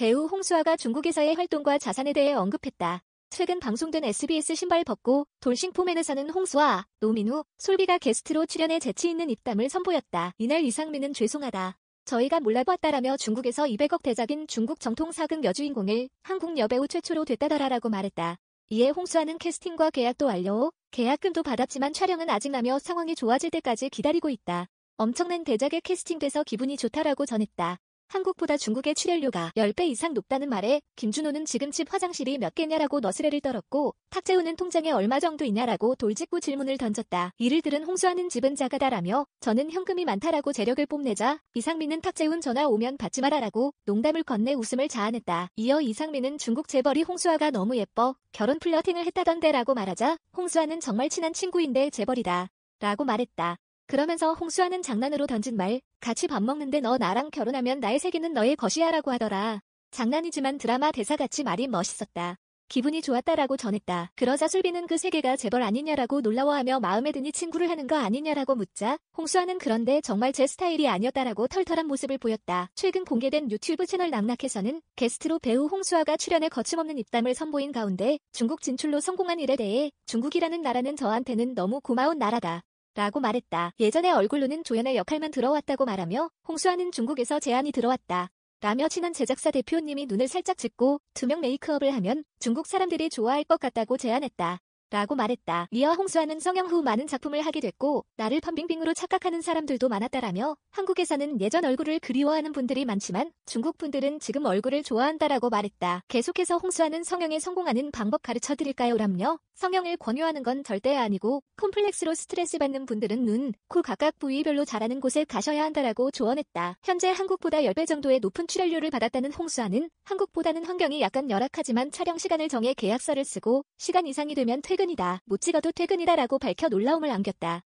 배우 홍수아가 중국에서의 활동과 자산에 대해 언급했다. 최근 방송된 SBS 신발 벗고 돌싱포맨에서는 홍수아, 노민우, 솔비가 게스트로 출연해 재치있는 입담을 선보였다. 이날 이상민은 죄송하다. 저희가 몰라봤다라며 중국에서 200억 대작인 중국 정통 사극 여주인공을 한국 여배우 최초로 됐다더라라고 말했다. 이에 홍수아는 캐스팅과 계약도 완료, 계약금도 받았지만 촬영은 아직 나며 상황이 좋아질 때까지 기다리고 있다. 엄청난 대작에 캐스팅돼서 기분이 좋다라고 전했다. 한국보다 중국의 출혈료가 10배 이상 높다는 말에 김준호는 지금 집 화장실이 몇 개냐라고 너스레를 떨었고 탁재훈은 통장에 얼마 정도 있냐라고 돌직구 질문을 던졌다. 이를 들은 홍수하는 집은 작아다라며 저는 현금이 많다라고 재력을 뽐내자 이상민은 탁재훈 전화 오면 받지 말아라고 농담을 건네 웃음을 자아냈다. 이어 이상민은 중국 재벌이 홍수아가 너무 예뻐 결혼 플러팅을 했다던데라고 말하자 홍수아는 정말 친한 친구인데 재벌이다. 라고 말했다. 그러면서 홍수아는 장난으로 던진 말, 같이 밥 먹는데 너 나랑 결혼하면 나의 세계는 너의 것이야 라고 하더라. 장난이지만 드라마 대사같이 말이 멋있었다. 기분이 좋았다라고 전했다. 그러자 술비는 그 세계가 재벌 아니냐라고 놀라워하며 마음에 드니 친구를 하는 거 아니냐라고 묻자 홍수아는 그런데 정말 제 스타일이 아니었다라고 털털한 모습을 보였다. 최근 공개된 유튜브 채널 낙낙에서는 게스트로 배우 홍수아가 출연해 거침없는 입담을 선보인 가운데 중국 진출로 성공한 일에 대해 중국이라는 나라는 저한테는 너무 고마운 나라다. 라고 말했다. 예전에 얼굴로는 조연의 역할만 들어왔다고 말하며 홍수아는 중국에서 제안이 들어왔다. 라며 친한 제작사 대표님이 눈을 살짝 짚고 투명 메이크업을 하면 중국 사람들이 좋아할 것 같다고 제안했다. 라고 말했다. 이아 홍수아는 성형 후 많은 작품을 하게 됐고 나를 펌빙빙으로 착각하는 사람들도 많았다라며 한국에서는 예전 얼굴을 그리워하는 분들이 많지만 중국 분들은 지금 얼굴을 좋아한다라고 말했다. 계속해서 홍수아는 성형에 성공하는 방법 가르쳐드릴까요? 라며 성형을 권유하는 건 절대 아니고 콤플렉스로 스트레스 받는 분들은 눈, 코 각각 부위별로 자라는 곳에 가셔야 한다라고 조언했다. 현재 한국보다 10배 정도의 높은 출연료를 받았다는 홍수아는 한국보다는 환경이 약간 열악하지만 촬영 시간을 정해 계약서를 쓰고 시간 이상이 되면 퇴근이다. 못 찍어도 퇴근이다라고 밝혀 놀라움을 안겼다.